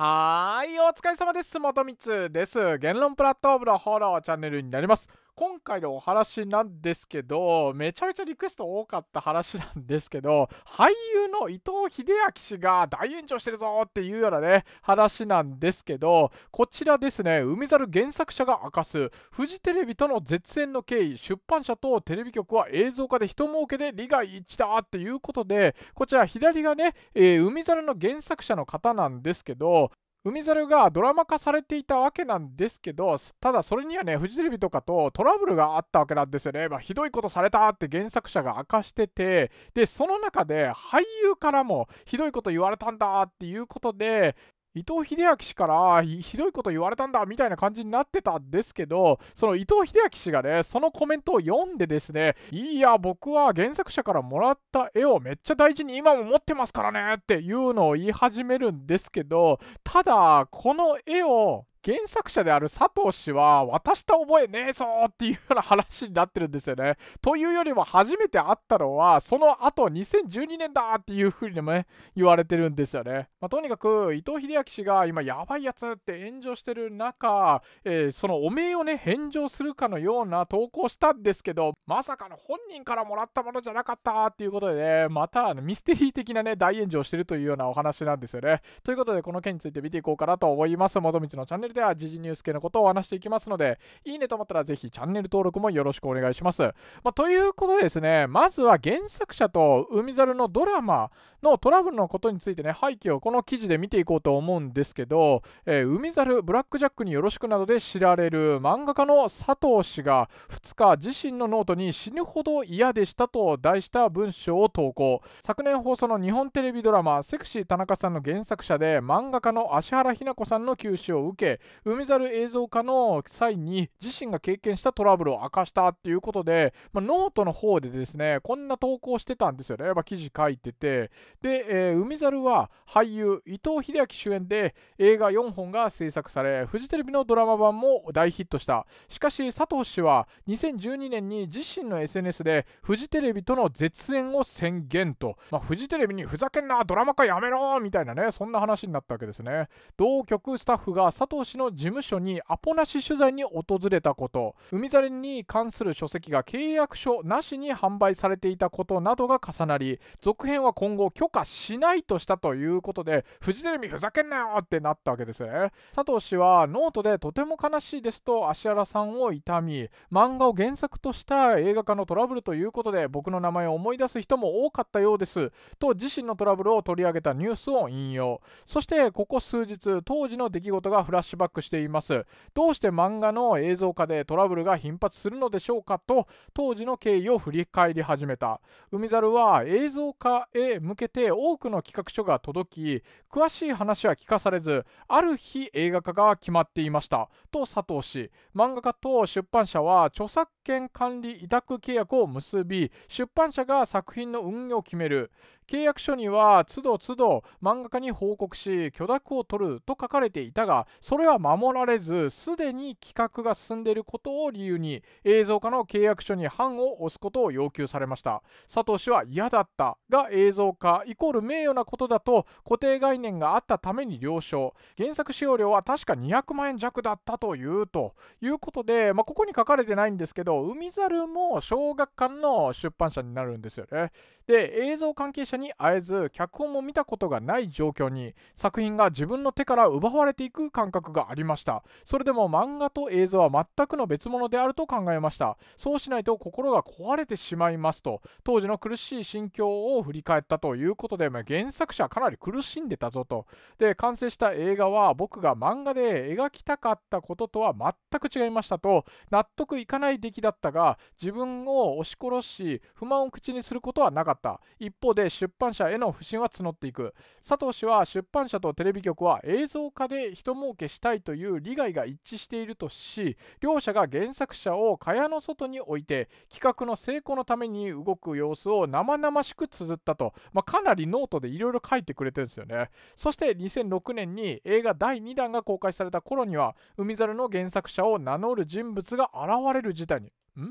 はーい、お疲れ様です。元光です。言論プラットフォームのフォローチャンネルになります。今回のお話なんですけど、めちゃめちゃリクエスト多かった話なんですけど、俳優の伊藤英明氏が大炎上してるぞっていうようなね、話なんですけど、こちらですね、海猿原作者が明かす、フジテレビとの絶縁の経緯、出版社とテレビ局は映像化で人儲けで利害一致だっていうことで、こちら左がね、えー、海猿の原作者の方なんですけど、海猿がドラマ化されていたわけなんですけど、ただそれにはね、フジテレビとかとトラブルがあったわけなんですよね。まあ、ひどいことされたって原作者が明かしてて、で、その中で俳優からもひどいこと言われたんだっていうことで、伊藤英明氏からひどいこと言われたんだみたいな感じになってたんですけど、その伊藤英明氏がね、そのコメントを読んでですね、いや、僕は原作者からもらった絵をめっちゃ大事に今も持ってますからねっていうのを言い始めるんですけど、ただ、この絵を原作者である佐藤氏は渡した覚えねえぞっていうような話になってるんですよね。というよりも初めて会ったのはその後2012年だっていうふうにもね言われてるんですよね。まあ、とにかく伊藤英明氏が今やばいやつって炎上してる中、えー、その汚名をね返上するかのような投稿したんですけどまさかの本人からもらったものじゃなかったっていうことでねまたミステリー的なね大炎上してるというようなお話なんですよね。ということでこの件について見ていこうかなと思います。元道のチャンネルでは時事ニュース系のことをお話していきますので、いいねと思ったらぜひチャンネル登録もよろしくお願いします。まあ、ということでですね、まずは原作者と海猿のドラマのトラブルのことについてね、背景をこの記事で見ていこうと思うんですけど、えー、海猿、ブラックジャックによろしくなどで知られる漫画家の佐藤氏が2日、自身のノートに死ぬほど嫌でしたと題した文章を投稿。昨年放送の日本テレビドラマ、セクシー田中さんの原作者で、漫画家の芦原ひな子さんの休止を受け、海猿映像化の際に自身が経験したトラブルを明かしたということで、まあ、ノートの方でですね、こんな投稿してたんですよね。っぱ記事書いてて。で、えー、海猿は俳優伊藤英明主演で映画4本が制作されフジテレビのドラマ版も大ヒットしたしかし佐藤氏は2012年に自身の SNS でフジテレビとの絶縁を宣言と、まあ、フジテレビにふざけんなドラマ化やめろみたいなねそんな話になったわけですね同局スタッフが佐藤氏の事務所にアポなし取材に訪れたこと海猿に関する書籍が契約書なしに販売されていたことなどが重なり続編は今後許可しないとしたということで、フジテレビふざけんなよってなったわけですね。佐藤氏はノートでとても悲しいですと芦原さんを痛み、漫画を原作とした映画化のトラブルということで、僕の名前を思い出す人も多かったようです。と自身のトラブルを取り上げたニュースを引用。そして、ここ数日、当時の出来事がフラッシュバックしています。どうして漫画の映像化でトラブルが頻発するのでしょうかと、当時の経緯を振り返り始めた。海猿は映像化へ向けて多くの企画書が届き詳しい話は聞かされずある日映画化が決まっていましたと佐藤氏漫画家と出版社は著作権管理委託契約を結び出版社が作品の運用を決める契約書には都度都度漫画家に報告し許諾を取ると書かれていたがそれは守られずすでに企画が進んでいることを理由に映像化の契約書に判を押すことを要求されました佐藤氏は嫌だったが映像化イコール名誉なことだと固定概念があったために了承原作使用料は確か200万円弱だったというということで、まあ、ここに書かれてないんですけど海猿も小学館の出版社になるんですよね。で、映像関係者に会えず、脚本も見たことがない状況に、作品が自分の手から奪われていく感覚がありました。それでも漫画と映像は全くの別物であると考えました。そうしないと心が壊れてしまいますと、当時の苦しい心境を振り返ったということで、まあ、原作者はかなり苦しんでたぞと。で、完成した映画は僕が漫画で描きたかったこととは全く違いましたと、納得いかない出来だだったが自分を押し殺し不満を口にすることはなかった一方で出版社への不信は募っていく佐藤氏は出版社とテレビ局は映像化で一儲けしたいという利害が一致しているとし両者が原作者を蚊帳の外に置いて企画の成功のために動く様子を生々しく綴ったと、まあ、かなりノートでいろいろ書いてくれてるんですよねそして2006年に映画第2弾が公開された頃には海猿の原作者を名乗る人物が現れる事態に Hmm?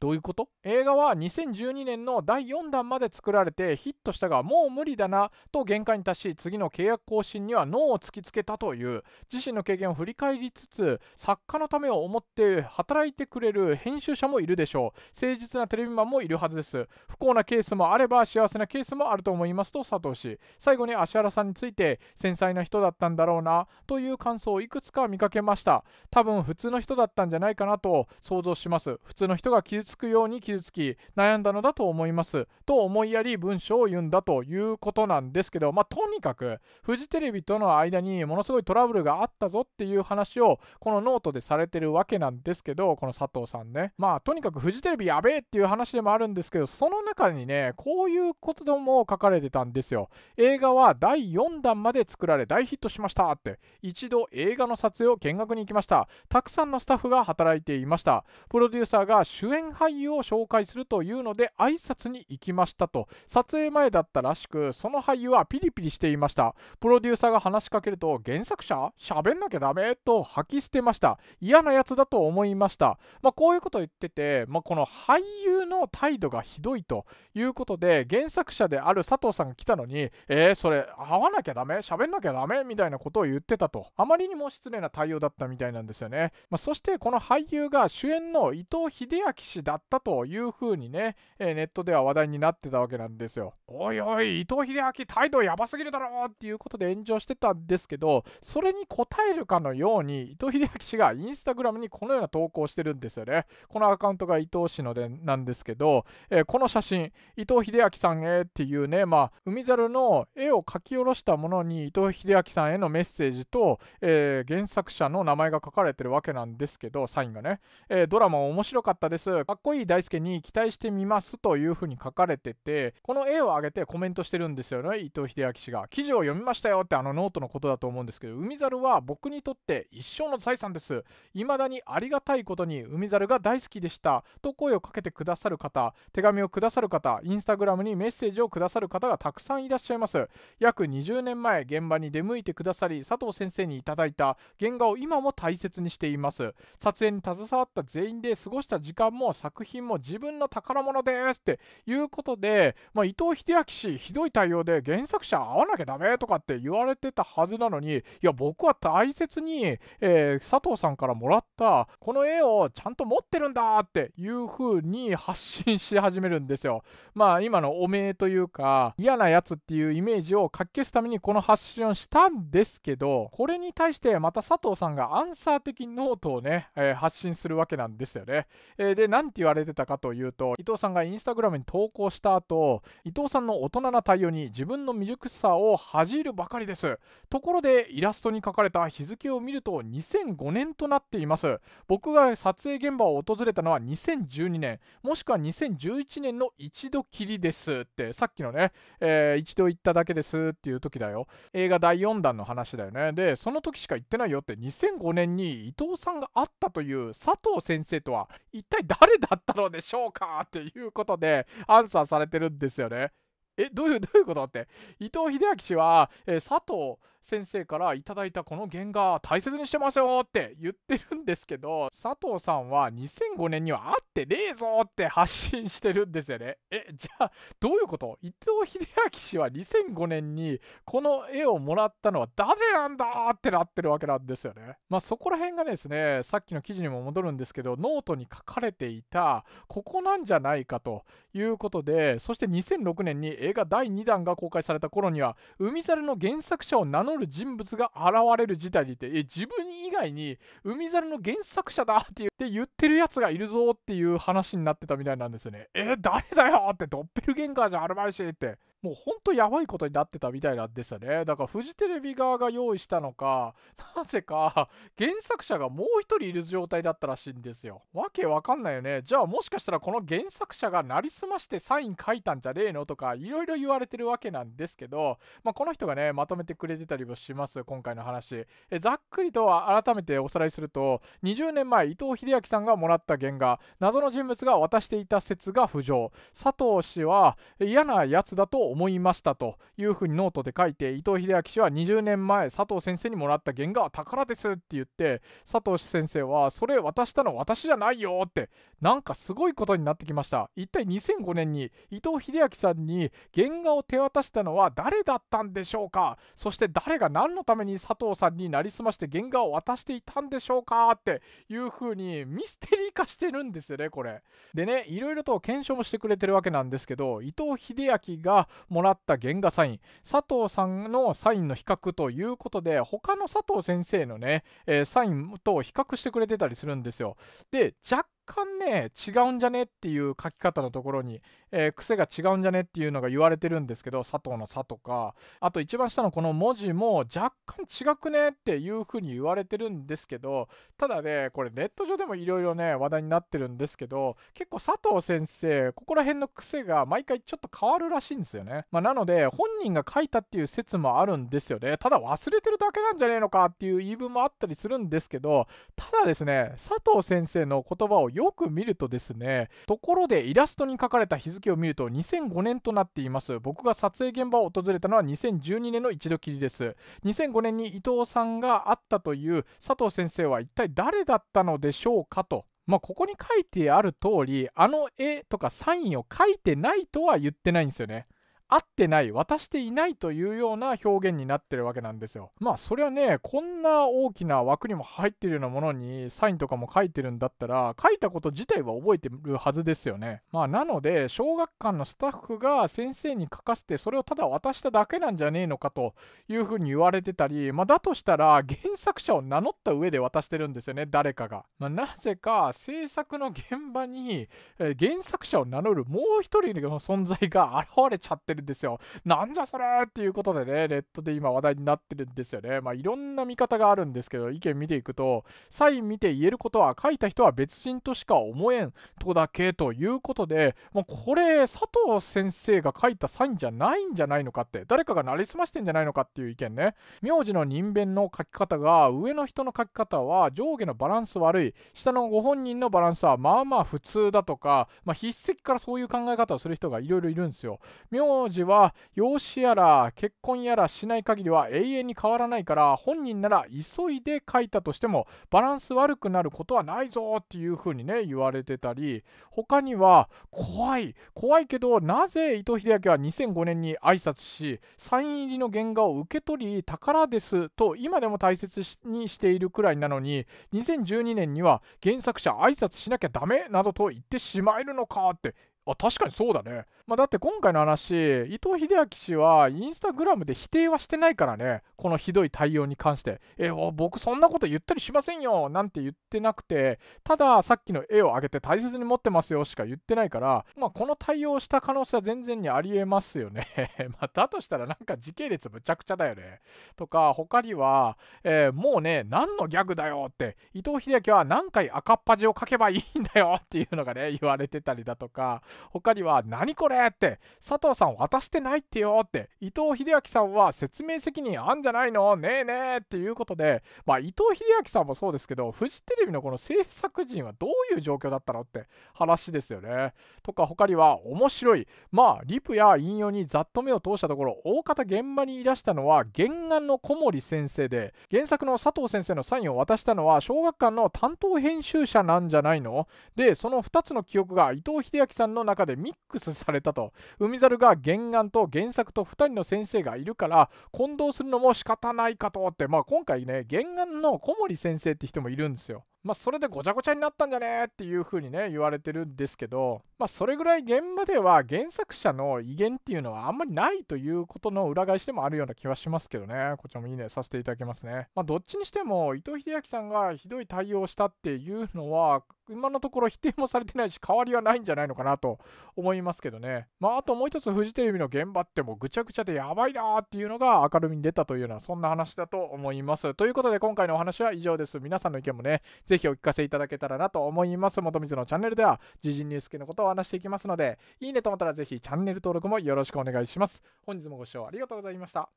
どういうこと映画は2012年の第4弾まで作られてヒットしたがもう無理だなと限界に達し次の契約更新にはノーを突きつけたという自身の経験を振り返りつつ作家のためを思って働いてくれる編集者もいるでしょう誠実なテレビマンもいるはずです不幸なケースもあれば幸せなケースもあると思いますと佐藤氏最後に芦原さんについて繊細な人だったんだろうなという感想をいくつか見かけました多分普通の人だったんじゃないかなと想像します普通の人が傷つくように傷つき悩んだのだと思いますと思いやり文章を言うんだということなんですけど、まあ、とにかくフジテレビとの間にものすごいトラブルがあったぞっていう話をこのノートでされてるわけなんですけどこの佐藤さんねまあとにかくフジテレビやべえっていう話でもあるんですけどその中にねこういうことでも書かれてたんですよ映画は第4弾まで作られ大ヒットしましたって一度映画の撮影を見学に行きましたたくさんのスタッフが働いていましたプロデューサーが主演俳優を紹介するというので挨拶に行きましたと撮影前だったらしくその俳優はピリピリしていましたプロデューサーが話しかけると原作者喋んなきゃダメと吐き捨てました嫌なやつだと思いました、まあ、こういうこと言ってて、まあ、この俳優の態度がひどいということで原作者である佐藤さんが来たのにえー、それ会わなきゃダメ喋んなきゃダメみたいなことを言ってたとあまりにも失礼な対応だったみたいなんですよね、まあ、そしてこの俳優が主演の伊藤英明氏だったというふうにね、えー、ネットでは話題になってたわけなんですよ。おいおい、伊藤英明態度やばすぎるだろうっていうことで炎上してたんですけど、それに応えるかのように、伊藤英明氏がインスタグラムにこのような投稿してるんですよね。このアカウントが伊藤氏のでなんですけど、えー、この写真、伊藤英明さんへっていうね、まあ、海猿の絵を描き下ろしたものに伊藤英明さんへのメッセージと、えー、原作者の名前が書かれてるわけなんですけど、サインがね、えー、ドラマ面白かったです。っこいい大輔に期待してみますというふうに書かれてて、この絵を上げてコメントしてるんですよね、伊藤英明氏が。記事を読みましたよってあのノートのことだと思うんですけど、海猿は僕にとって一生の財産です。未だにありがたいことに海猿が大好きでした。と声をかけてくださる方、手紙をくださる方、インスタグラムにメッセージをくださる方がたくさんいらっしゃいます。約20年前、現場に出向いてくださり、佐藤先生にいただいた原画を今も大切にしています。撮影に携わった全員で過ごした時間も作品も自分の宝物ですっていうことで、まあ、伊藤英明氏、ひどい対応で原作者会わなきゃダメとかって言われてたはずなのに、いや、僕は大切に、えー、佐藤さんからもらったこの絵をちゃんと持ってるんだっていう風に発信し始めるんですよ。まあ、今の汚名というか、嫌なやつっていうイメージをかき消すためにこの発信をしたんですけど、これに対してまた佐藤さんがアンサー的ノートをね、えー、発信するわけなんですよね。えー、で、なんて言われてたかというと伊藤さんがインスタグラムに投稿した後伊藤さんの大人な対応に自分の未熟さを恥じるばかりですところでイラストに書かれた日付を見ると2005年となっています僕が撮影現場を訪れたのは2012年もしくは2011年の一度きりですってさっきのね、えー、一度行っただけですっていう時だよ映画第4弾の話だよねでその時しか行ってないよって2005年に伊藤さんが会ったという佐藤先生とは一体誰だったのでしょうかっていうことで、アンサーされてるんですよね。え、どういう、どういうことって、伊藤英明氏は、えー、佐藤、先生からいただいたこの原画大切にしてますよって言ってるんですけど佐藤さんは2005年には会ってねえぞって発信してるんですよねえじゃあどういうこと伊藤英明氏は2005年にこの絵をもらったのは誰なんだってなってるわけなんですよねまあそこら辺がですねさっきの記事にも戻るんですけどノートに書かれていたここなんじゃないかということでそして2006年に映画第2弾が公開された頃には海猿の原作者を名乗るる人物が現れる事態にて、え、自分以外に海猿の原作者だって言って言ってるやつがいるぞっていう話になってたみたいなんですよね。え、誰だよってドッペルゲンガーじゃあるまいしって。もうほんとやばいことになってたみたいなんですよね。だからフジテレビ側が用意したのか、なぜか原作者がもう一人いる状態だったらしいんですよ。わけわかんないよね。じゃあもしかしたらこの原作者がなりすましてサイン書いたんじゃねえのとかいろいろ言われてるわけなんですけど、まあ、この人がね、まとめてくれてたりもします、今回の話。えざっくりとは改めておさらいすると、20年前、伊藤英明さんがもらった原画、謎の人物が渡していた説が浮上。佐藤氏は嫌なやつだとと思いましたというふうにノートで書いて伊藤英明氏は20年前佐藤先生にもらった原画は宝ですって言って佐藤先生はそれ渡したの私じゃないよってなんかすごいことになってきました一体2005年に伊藤英明さんに原画を手渡したのは誰だったんでしょうかそして誰が何のために佐藤さんになりすまして原画を渡していたんでしょうかっていうふうにミステリー化してるんですよねこれでねいろいろと検証もしてくれてるわけなんですけど伊藤英明がもらった原画サイン佐藤さんのサインの比較ということで他の佐藤先生のね、えー、サインと比較してくれてたりするんですよで若干ね違うんじゃねっていう書き方のところに、えー、癖が違うんじゃねっていうのが言われてるんですけど佐藤の「佐」とかあと一番下のこの文字も若干違くねっていうふうに言われてるんですけどただねこれネット上でもいろいろね話題になってるんですけど結構佐藤先生ここら辺の癖が毎回ちょっと変わるらしいんですよね、まあ、なので本人が書いたっていう説もあるんですよねただ忘れてるだけなんじゃねえのかっていう言い分もあったりするんですけどただですね佐藤先生の言葉をよく見るとですねところでイラストに書かれた日付記を見ると2005年となっています僕が撮影現場を訪れたのは2012年の一度きりです2005年に伊藤さんが会ったという佐藤先生は一体誰だったのでしょうかとまあ、ここに書いてある通りあの絵とかサインを書いてないとは言ってないんですよね会ってない渡していないというような表現になってるわけなんですよまあそれはねこんな大きな枠にも入ってるようなものにサインとかも書いてるんだったら書いたこと自体は覚えてるはずですよねまあなので小学館のスタッフが先生に書かせてそれをただ渡しただけなんじゃねえのかというふうに言われてたりまあだとしたら原作者を名乗った上で渡してるんですよね誰かが、まあ、なぜか制作の現場に、原作者を名乗るもう一人の存在が現れちゃってるるんですよ。なんじゃそれっていうことでね、ネットで今話題になってるんですよね。まあいろんな見方があるんですけど、意見見ていくと、サイン見て言えることは書いた人は別人としか思えんとだけということで、もうこれ、佐藤先生が書いたサインじゃないんじゃないのかって、誰かがなりすましてんじゃないのかっていう意見ね。名字の人弁の書き方が、上の人の書き方は上下のバランス悪い、下のご本人のバランスはまあまあ普通だとか、まあ、筆跡からそういう考え方をする人がいろいろいるんですよ。名名字は養子やら結婚やらしない限りは永遠に変わらないから本人なら急いで書いたとしてもバランス悪くなることはないぞっていうふうにね言われてたり他には怖い怖いけどなぜ伊藤英明は2005年に挨拶しサイン入りの原画を受け取り宝ですと今でも大切にしているくらいなのに2012年には原作者挨拶しなきゃダメなどと言ってしまえるのかってあ確かにそうだねまあ、だって今回の話、伊藤英明氏はインスタグラムで否定はしてないからね、このひどい対応に関して、え、僕そんなこと言ったりしませんよなんて言ってなくて、たださっきの絵をあげて大切に持ってますよしか言ってないから、まあ、この対応した可能性は全然にありえますよね。まだとしたらなんか時系列むちゃくちゃだよね。とか、他には、えー、もうね、何のギャグだよって、伊藤英明は何回赤っ端を書けばいいんだよっていうのがね、言われてたりだとか、他には、何これれ!」って「佐藤さん渡してないってよ」って伊藤英明さんは説明責任あんじゃないのねえねえっていうことで、まあ、伊藤英明さんもそうですけどフジテレビのこの制作陣はどういう状況だったのって話ですよね。とか他には面白いまあリプや引用にざっと目を通したところ大方現場にいらしたのは原案の小森先生で原作の佐藤先生のサインを渡したのは小学館の担当編集者なんじゃないのでその2つの記憶が伊藤英明さんの中でミックスされてたと海猿が原案と原作と2人の先生がいるから混同するのも仕方ないかとって、まあ、今回ね原案の小森先生って人もいるんですよまあ、それでごちゃごちゃになったんじゃねっていう風にね、言われてるんですけど、まあ、それぐらい現場では原作者の威厳っていうのはあんまりないということの裏返しでもあるような気はしますけどね、こちらもいいねさせていただきますね。まあ、どっちにしても、伊藤英明さんがひどい対応したっていうのは、今のところ否定もされてないし、変わりはないんじゃないのかなと思いますけどね。まあ、あともう一つ、フジテレビの現場ってもうぐちゃぐちゃでやばいなーっていうのが明るみに出たというような、そんな話だと思います。ということで、今回のお話は以上です。皆さんの意見もね、ぜぜひお聞かせいただけたらなと思います。元水のチャンネルでは、時事ニュース系のことを話していきますので、いいねと思ったらぜひチャンネル登録もよろしくお願いします。本日もご視聴ありがとうございました。